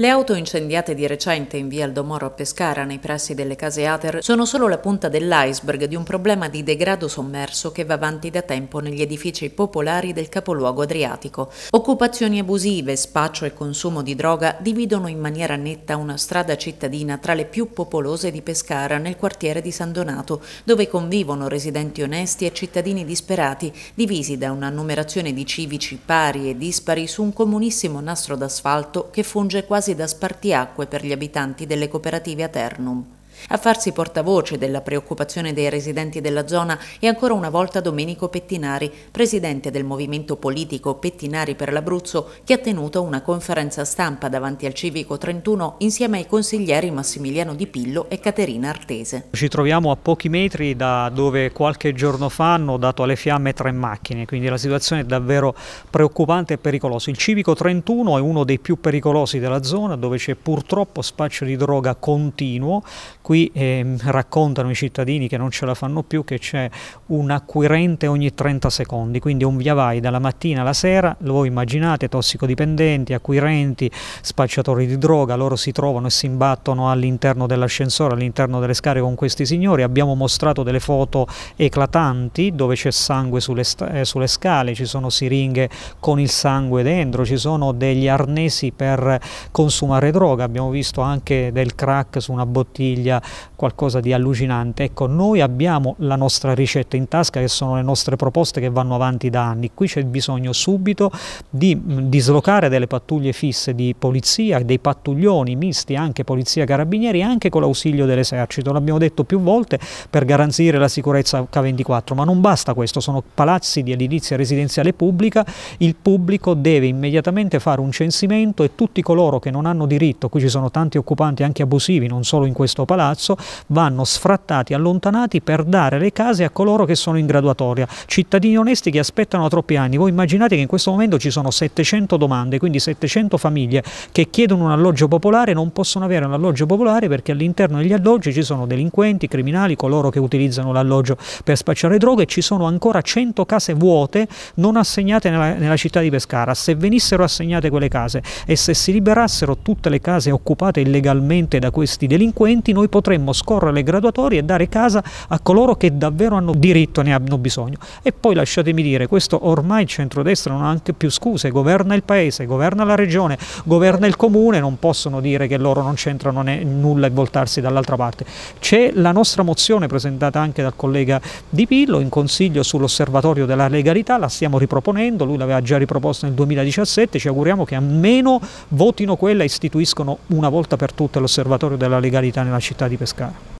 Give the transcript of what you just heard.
Le auto incendiate di recente in via Aldomoro a Pescara, nei pressi delle case Ater, sono solo la punta dell'iceberg di un problema di degrado sommerso che va avanti da tempo negli edifici popolari del capoluogo adriatico. Occupazioni abusive, spaccio e consumo di droga dividono in maniera netta una strada cittadina tra le più popolose di Pescara, nel quartiere di San Donato, dove convivono residenti onesti e cittadini disperati, divisi da una numerazione di civici pari e dispari su un comunissimo nastro d'asfalto che funge quasi quasi da spartiacque per gli abitanti delle cooperative Aternum. A farsi portavoce della preoccupazione dei residenti della zona è ancora una volta Domenico Pettinari, presidente del movimento politico Pettinari per l'Abruzzo, che ha tenuto una conferenza stampa davanti al Civico 31 insieme ai consiglieri Massimiliano Di Pillo e Caterina Artese. Ci troviamo a pochi metri da dove qualche giorno fa hanno dato alle fiamme tre macchine, quindi la situazione è davvero preoccupante e pericolosa. Il Civico 31 è uno dei più pericolosi della zona dove c'è purtroppo spaccio di droga continuo, qui eh, raccontano i cittadini che non ce la fanno più che c'è un acquirente ogni 30 secondi, quindi un via vai dalla mattina alla sera, lo immaginate, tossicodipendenti, acquirenti, spacciatori di droga, loro si trovano e si imbattono all'interno dell'ascensore, all'interno delle scale con questi signori, abbiamo mostrato delle foto eclatanti dove c'è sangue sulle, eh, sulle scale, ci sono siringhe con il sangue dentro, ci sono degli arnesi per consumare droga, abbiamo visto anche del crack su una bottiglia qualcosa di allucinante. Ecco, noi abbiamo la nostra ricetta in tasca che sono le nostre proposte che vanno avanti da anni. Qui c'è bisogno subito di mm, dislocare delle pattuglie fisse di polizia, dei pattuglioni misti anche polizia carabinieri anche con l'ausilio dell'esercito. L'abbiamo detto più volte per garantire la sicurezza k 24 ma non basta questo, sono palazzi di edilizia residenziale pubblica, il pubblico deve immediatamente fare un censimento e tutti coloro che non hanno diritto, qui ci sono tanti occupanti anche abusivi, non solo in questo palazzo, palazzo vanno sfrattati, allontanati per dare le case a coloro che sono in graduatoria. Cittadini onesti che aspettano da troppi anni. Voi immaginate che in questo momento ci sono 700 domande, quindi 700 famiglie che chiedono un alloggio popolare non possono avere un alloggio popolare perché all'interno degli alloggi ci sono delinquenti, criminali, coloro che utilizzano l'alloggio per spacciare droghe e ci sono ancora 100 case vuote non assegnate nella, nella città di Pescara. Se venissero assegnate quelle case e se si liberassero tutte le case occupate illegalmente da questi delinquenti, noi possiamo potremmo scorrere le graduatorie e dare casa a coloro che davvero hanno diritto, e ne hanno bisogno. E poi lasciatemi dire, questo ormai il centrodestra non ha anche più scuse, governa il paese, governa la regione, governa il comune, non possono dire che loro non c'entrano nulla e voltarsi dall'altra parte. C'è la nostra mozione presentata anche dal collega Di Pillo in consiglio sull'osservatorio della legalità, la stiamo riproponendo, lui l'aveva già riproposta nel 2017, ci auguriamo che almeno votino quella e istituiscono una volta per tutte l'osservatorio della legalità nella città. de di Pescara.